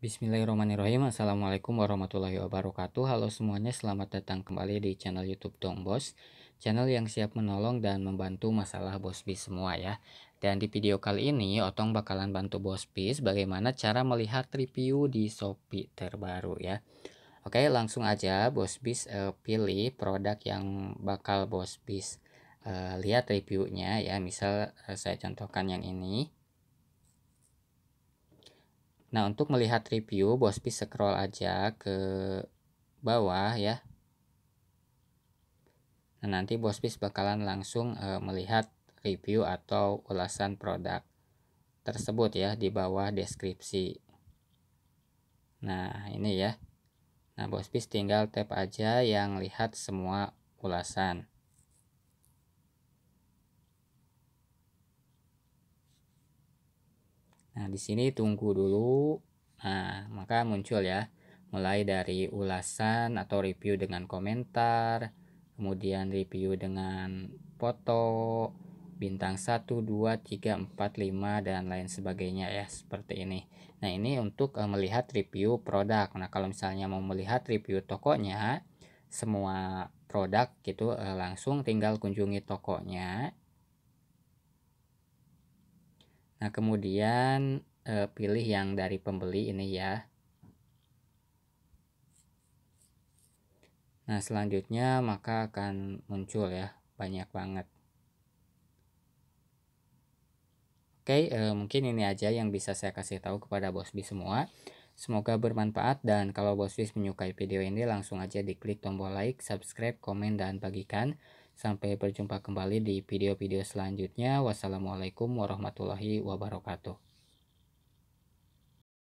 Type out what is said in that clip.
Bismillahirrahmanirrahim Assalamualaikum warahmatullahi wabarakatuh Halo semuanya selamat datang kembali di channel youtube Dong Bos Channel yang siap menolong dan membantu masalah Bos Bis semua ya Dan di video kali ini Otong bakalan bantu Bos Bis bagaimana cara melihat review di Shopee terbaru ya Oke langsung aja Bos Bis uh, pilih produk yang bakal Bos Bis uh, lihat reviewnya ya Misal uh, saya contohkan yang ini Nah, untuk melihat review, Bospi scroll aja ke bawah ya. Nah, nanti Bospi bakalan langsung e, melihat review atau ulasan produk tersebut ya di bawah deskripsi. Nah, ini ya. Nah, Bospi tinggal tap aja yang lihat semua ulasan. Nah, di sini tunggu dulu. Nah, maka muncul ya. Mulai dari ulasan atau review dengan komentar, kemudian review dengan foto, bintang 1, 2, 3, 4, 5, dan lain sebagainya ya, seperti ini. Nah, ini untuk eh, melihat review produk. Nah, kalau misalnya mau melihat review tokonya, semua produk itu eh, langsung tinggal kunjungi tokonya Nah, kemudian e, pilih yang dari pembeli ini ya. Nah, selanjutnya maka akan muncul ya banyak banget. Oke, e, mungkin ini aja yang bisa saya kasih tahu kepada Bosby semua. Semoga bermanfaat dan kalau bos Bosby menyukai video ini langsung aja diklik tombol like, subscribe, komen, dan bagikan. Sampai berjumpa kembali di video-video selanjutnya. Wassalamualaikum warahmatullahi wabarakatuh.